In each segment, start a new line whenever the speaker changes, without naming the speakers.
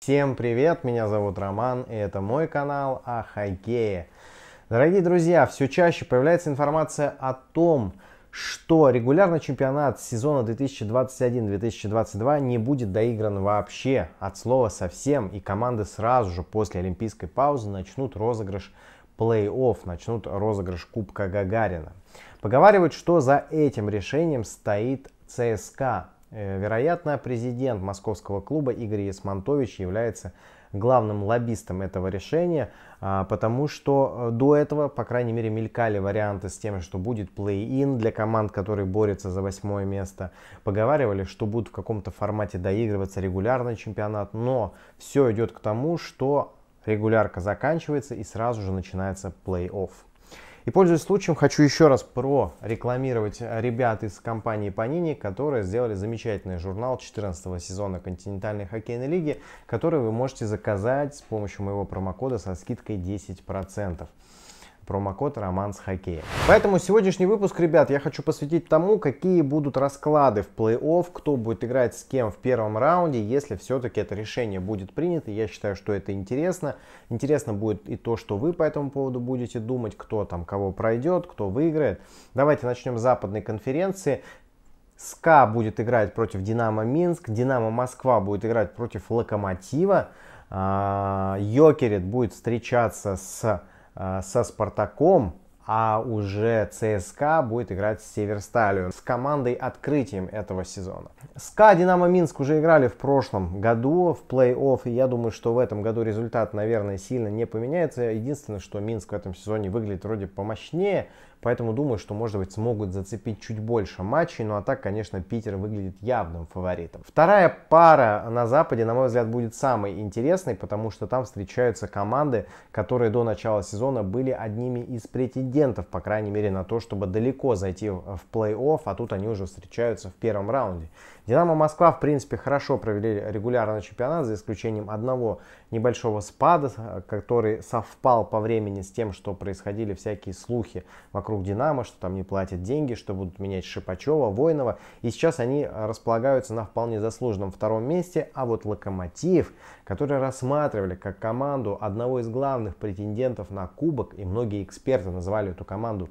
Всем привет, меня зовут Роман, и это мой канал о хоккее. Дорогие друзья, все чаще появляется информация о том, что регулярно чемпионат сезона 2021-2022 не будет доигран вообще, от слова совсем, и команды сразу же после олимпийской паузы начнут розыгрыш плей-офф, начнут розыгрыш Кубка Гагарина. Поговаривают, что за этим решением стоит ЦСКА, Э, вероятно, президент московского клуба Игорь Ясмонтович является главным лоббистом этого решения, а, потому что э, до этого, по крайней мере, мелькали варианты с тем, что будет плей-ин для команд, которые борются за восьмое место. Поговаривали, что будут в каком-то формате доигрываться регулярный чемпионат, но все идет к тому, что регулярка заканчивается и сразу же начинается плей-офф. И пользуясь случаем, хочу еще раз прорекламировать э, ребят из компании Panini, которые сделали замечательный журнал 14 сезона континентальной хоккейной лиги, который вы можете заказать с помощью моего промокода со скидкой 10% промокод «Роман с хоккеем». Поэтому сегодняшний выпуск, ребят, я хочу посвятить тому, какие будут расклады в плей-офф, кто будет играть с кем в первом раунде, если все-таки это решение будет принято. Я считаю, что это интересно. Интересно будет и то, что вы по этому поводу будете думать, кто там кого пройдет, кто выиграет. Давайте начнем с западной конференции. СКА будет играть против Динамо Минск, Динамо Москва будет играть против Локомотива, а, Йокерит будет встречаться с Э, со Спартаком, а уже ЦСКА будет играть с Северсталью, с командой открытием этого сезона. СКА «Динамо Минск» уже играли в прошлом году в плей-офф, и я думаю, что в этом году результат, наверное, сильно не поменяется. Единственное, что Минск в этом сезоне выглядит вроде помощнее, Поэтому думаю, что, может быть, смогут зацепить чуть больше матчей. Ну а так, конечно, Питер выглядит явным фаворитом. Вторая пара на Западе, на мой взгляд, будет самой интересной, потому что там встречаются команды, которые до начала сезона были одними из претендентов, по крайней мере, на то, чтобы далеко зайти в плей-офф, а тут они уже встречаются в первом раунде. Динамо Москва, в принципе, хорошо провели регулярный чемпионат, за исключением одного небольшого спада, э, который совпал по времени с тем, что происходили всякие слухи вокруг Динамо, что там не платят деньги, что будут менять Шипачева, Воинова. И сейчас они э, располагаются на вполне заслуженном втором месте, а вот Локомотив, который рассматривали как команду одного из главных претендентов на кубок, и многие эксперты называли эту команду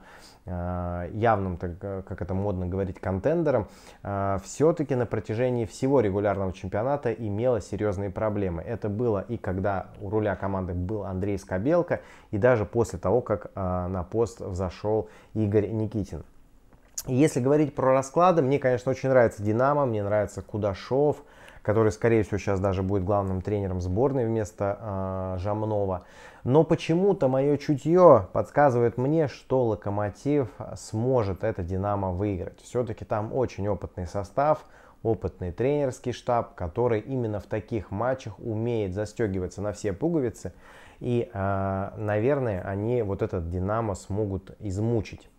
Э, явным, так э, как это модно говорить, контендером, э, все-таки на протяжении всего регулярного чемпионата имела серьезные проблемы. Это было и когда у руля команды был Андрей Скобелко, и даже после того, как на пост взошел Игорь Никитин. Если говорить про расклады, мне, конечно, очень нравится Динамо, мне нравится Кудашов, который, скорее всего, сейчас даже будет главным тренером сборной вместо э, Жамнова. Но почему-то мое чутье подсказывает мне, что Локомотив сможет это Динамо выиграть. Все-таки там очень опытный состав, опытный тренерский штаб, который именно в таких матчах умеет застегиваться на все пуговицы. И, э, наверное, они вот этот Динамо смогут измучить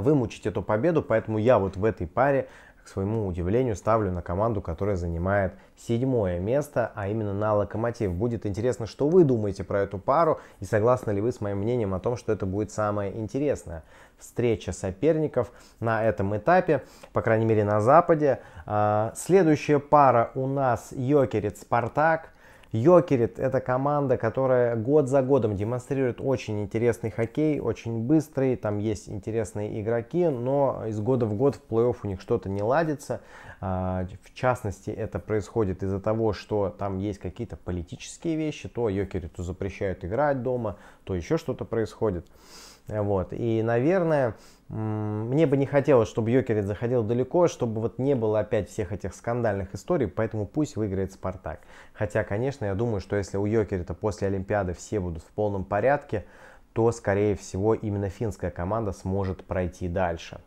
вымучить эту победу, поэтому я вот в этой паре, к своему удивлению, ставлю на команду, которая занимает седьмое место, а именно на Локомотив. Будет интересно, что вы думаете про эту пару и согласны ли вы с моим мнением о том, что это будет самая интересная встреча соперников на этом этапе, по крайней мере на Западе. А, следующая пара у нас Йокерит Спартак. Йокерит – это команда, которая год за годом демонстрирует очень интересный хоккей, очень быстрый, там есть интересные игроки, но из года в год в плей-офф у них что-то не ладится. А, в частности, это происходит из-за того, что там есть какие-то политические вещи, то Йокериту запрещают играть дома, то еще что-то происходит. Вот. И, наверное, мне бы не хотелось, чтобы Йокерит заходил далеко, чтобы вот не было опять всех этих скандальных историй, поэтому пусть выиграет Спартак. Хотя, конечно, я думаю, что если у Йокерита после Олимпиады все будут в полном порядке, то, скорее всего, именно финская команда сможет пройти дальше.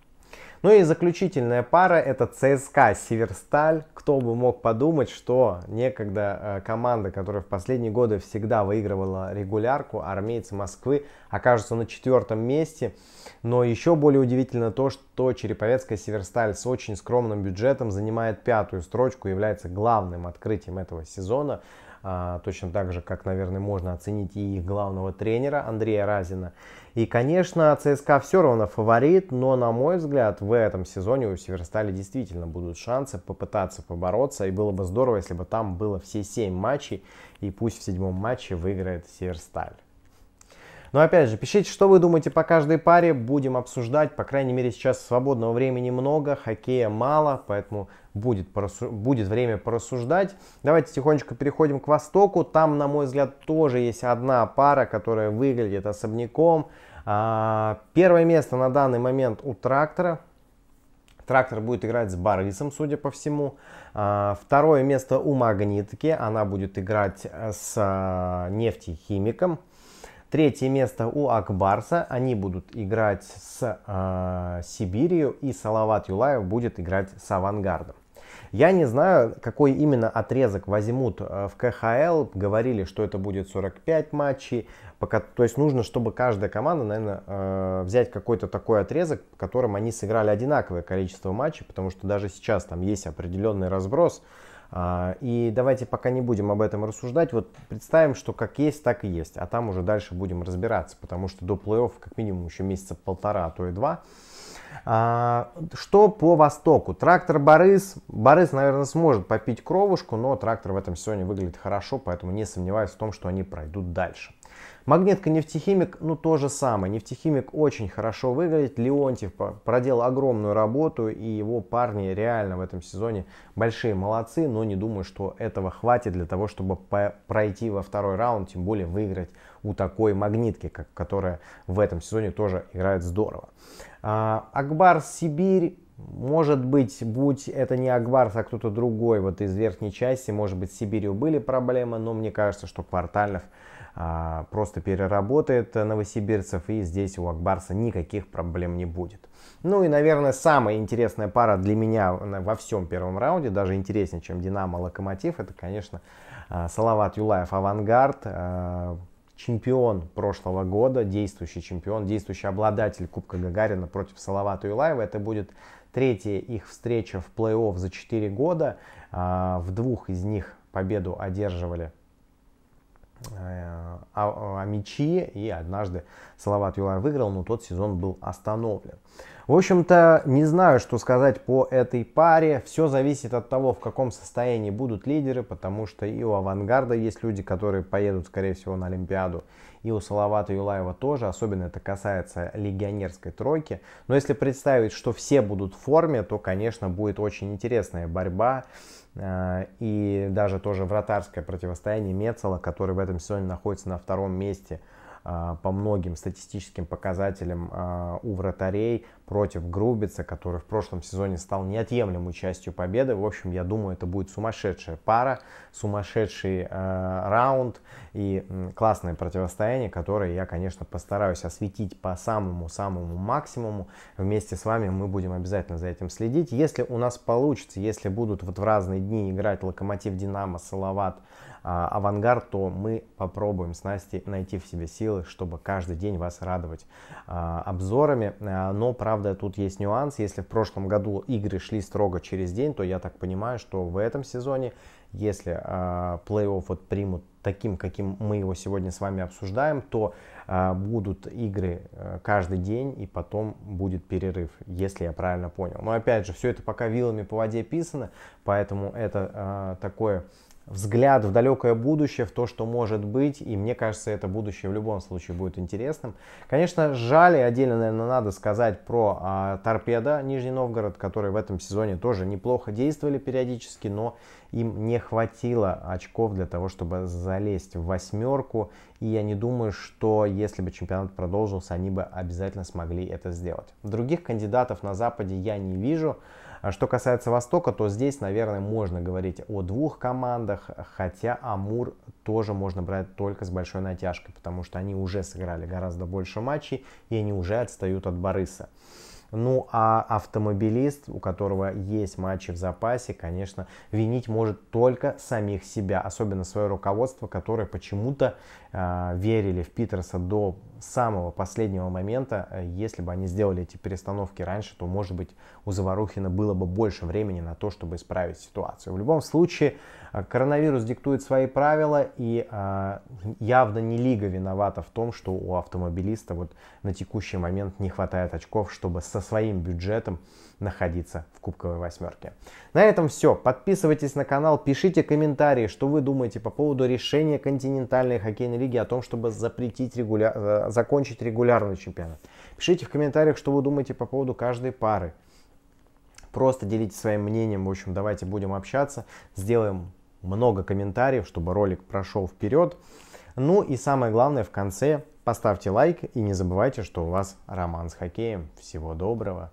Ну и заключительная пара это ЦСКА Северсталь. Кто бы мог подумать, что некогда э, команда, которая в последние годы всегда выигрывала регулярку, армейцы Москвы окажутся на четвертом месте. Но еще более удивительно то, что Череповецкая Северсталь с очень скромным бюджетом занимает пятую строчку, является главным открытием этого сезона. А, точно так же, как, наверное, можно оценить и их главного тренера Андрея Разина. И, конечно, ЦСКА все равно фаворит, но, на мой взгляд, в этом сезоне у Северстали действительно будут шансы попытаться побороться, и было бы здорово, если бы там было все семь матчей, и пусть в седьмом матче выиграет Северсталь. Но опять же, пишите, что вы думаете по каждой паре, будем обсуждать. По крайней мере, сейчас свободного времени много, хоккея мало, поэтому будет, порасу... будет время порассуждать. Давайте тихонечко переходим к Востоку. Там, на мой взгляд, тоже есть одна пара, которая выглядит особняком. А, первое место на данный момент у трактора. Трактор будет играть с Борисом, судя по всему. А, второе место у Магнитки. Она будет играть с а, нефтехимиком. Третье место у Акбарса. Они будут играть с э, Сибирью и Салават Юлаев будет играть с Авангардом. Я не знаю, какой именно отрезок возьмут э, в КХЛ. Говорили, что это будет 45 матчей. Пока, то есть нужно, чтобы каждая команда, наверное, э, взять какой-то такой отрезок, в котором они сыграли одинаковое количество матчей, потому что даже сейчас там есть определенный разброс. А, и давайте пока не будем об этом рассуждать, вот представим, что как есть, так и есть, а там уже дальше будем разбираться, потому что до плей-офф как минимум еще месяца полтора, а то и два. А, что по Востоку? Трактор Борис. Борис, наверное, сможет попить кровушку, но трактор в этом сезоне выглядит хорошо, поэтому не сомневаюсь в том, что они пройдут дальше. Магнитка нефтехимик, ну то же самое. Нефтехимик очень хорошо выглядит. Леонтьев проделал огромную работу, и его парни реально в этом сезоне большие молодцы, но не думаю, что этого хватит для того, чтобы пройти во второй раунд, тем более выиграть у такой магнитки, как, которая в этом сезоне тоже играет здорово. А, Акбар Сибирь может быть, будь это не Акбарс, а кто-то другой, вот из верхней части, может быть, с Сибирью были проблемы, но мне кажется, что Квартальнов а, просто переработает новосибирцев, и здесь у Акбарса никаких проблем не будет. Ну и, наверное, самая интересная пара для меня во всем первом раунде, даже интереснее, чем Динамо-Локомотив, это, конечно, а, Салават Юлаев Авангард, а, чемпион прошлого года, действующий чемпион, действующий обладатель Кубка Гагарина против Салавата Юлаева. Это будет третья их встреча в плей-офф за 4 года. В двух из них победу одерживали Э, а, о, о мячи, и однажды Салават Юлар выиграл, но тот сезон был остановлен. В общем-то, не знаю, что сказать по этой паре. Все зависит от того, в каком состоянии будут лидеры, потому что и у «Авангарда» есть люди, которые поедут, скорее всего, на Олимпиаду, и у Салавата Юлаева тоже, особенно это касается легионерской тройки. Но если представить, что все будут в форме, то, конечно, будет очень интересная борьба э, и даже тоже вратарское противостояние Мецела, который в этом сезоне находится на втором месте э, по многим статистическим показателям э, у вратарей, против Грубица, который в прошлом сезоне стал неотъемлемой частью победы. В общем, я думаю, это будет сумасшедшая пара, сумасшедший э, раунд и э, классное противостояние, которое я, конечно, постараюсь осветить по самому-самому максимуму. Вместе с вами мы будем обязательно за этим следить. Если у нас получится, если будут вот в разные дни играть Локомотив, Динамо, Салават, э, авангард, то мы попробуем с Настей найти в себе силы, чтобы каждый день вас радовать а, обзорами. А, но, правда, Правда, тут есть нюанс. Если в прошлом году игры шли строго через день, то я так понимаю, что в этом сезоне, если э, плей-офф вот примут таким, каким мы его сегодня с вами обсуждаем, то э, будут игры э, каждый день, и потом будет перерыв, если я правильно понял. Но опять же, все это пока вилами по воде писано, поэтому это э, такое взгляд в далекое будущее, в то, что может быть, и мне кажется, это будущее в любом случае будет интересным. Конечно, жаль, и отдельно, наверное, надо сказать про а, торпеда Нижний Новгород, который в этом сезоне тоже неплохо действовали периодически, но им не хватило очков для того, чтобы залезть в восьмерку, и я не думаю, что если бы чемпионат продолжился, они бы обязательно смогли это сделать. Других кандидатов на Западе я не вижу. А что касается Востока, то здесь, наверное, можно говорить о двух командах, хотя Амур тоже можно брать только с большой натяжкой, потому что они уже сыграли гораздо больше матчей и они уже отстают от Барыса. Ну а автомобилист, у которого есть матчи в запасе, конечно, винить может только самих себя, особенно свое руководство, которое почему-то э, верили в Питерса до самого последнего момента, э, если бы они сделали эти перестановки раньше, то, может быть, у Заварухина было бы больше времени на то, чтобы исправить ситуацию. В любом случае, э, коронавирус диктует свои правила, и а, явно не лига виновата в том, что у автомобилиста вот на текущий момент не хватает очков, чтобы со своим бюджетом находиться в кубковой восьмерке. На этом все. Подписывайтесь на канал, пишите комментарии, что вы думаете по поводу решения континентальной хоккейной лиги о том, чтобы запретить регуля э, закончить регулярный чемпионат. Пишите в комментариях, что вы думаете по поводу каждой пары. Просто делитесь своим мнением, в общем, давайте будем общаться, сделаем много комментариев, чтобы ролик прошел вперед. Ну и самое главное, в конце поставьте лайк и не забывайте, что у вас роман с хоккеем. Всего доброго!